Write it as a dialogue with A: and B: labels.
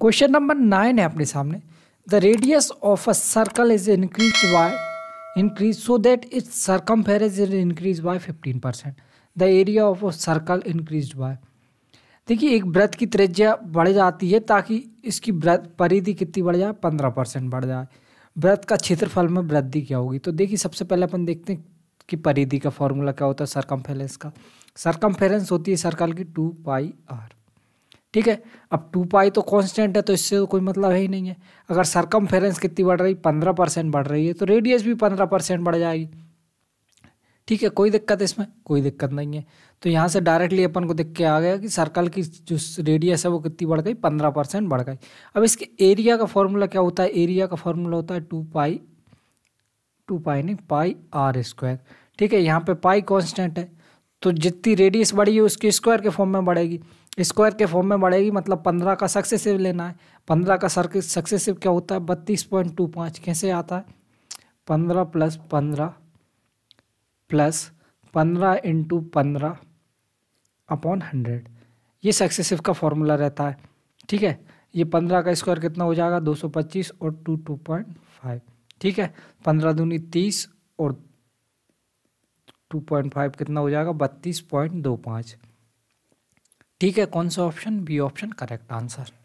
A: question number nine है अपने सामने the radius of a circle is increase by increase so that its circum is increase by fifteen percent the area of a circle increase by देखिए एक व्रत की त्रिज्या बढ़ जाती है ताकि इसकी व्रत परिधि कितनी बढ़ जाए पंद्रह परसेंट बढ़ जाए व्रत का क्षेत्रफल में वृद्धि क्या होगी तो देखिए सबसे पहले अपन देखते हैं कि परिधि का फॉर्मूला क्या होता है सरकम का सरकम होती है सर्कल की टू पाई आर ठीक है अब टू पाई तो कांस्टेंट है तो इससे तो कोई मतलब है ही नहीं है अगर सरकम कितनी बढ़ रही पंद्रह परसेंट बढ़ रही है तो रेडियस भी पंद्रह परसेंट बढ़ जाएगी ठीक है कोई दिक्कत इसमें कोई दिक्कत नहीं है तो यहाँ से डायरेक्टली अपन को देख के आ गया कि सर्कल की जो रेडियस है वो कितनी बढ़ गई पंद्रह परसेंट बढ़ गई अब इसके एरिया का फॉर्मूला क्या होता है एरिया का फॉर्मूला होता है टू पाई टू पाई नहीं पाई आर स्क्वायर ठीक है यहाँ पे पाई कांस्टेंट है तो जितनी रेडियस बढ़ी है उसकी स्क्वायर के फॉर्म में बढ़ेगी स्क्वायर के फॉर्म में बढ़ेगी मतलब पंद्रह का सक्सेसिव लेना है पंद्रह का सर सक्सेसिव क्या होता है बत्तीस पॉइंट टू पाँच कैसे आता है पंद्रह प्लस पंद्रह प्लस पंद्रह इंटू पंद्रह अपॉन हंड्रेड ये सक्सेसिव का फॉर्मूला रहता है ठीक है ये पंद्रह का स्क्वायर कितना हो जाएगा दो सौ पच्चीस और टू टू पॉइंट फाइव ठीक है पंद्रह दूनी तीस और टू पॉइंट फाइव कितना हो जाएगा बत्तीस पॉइंट दो पाँच ठीक है कौन सा option B option correct answer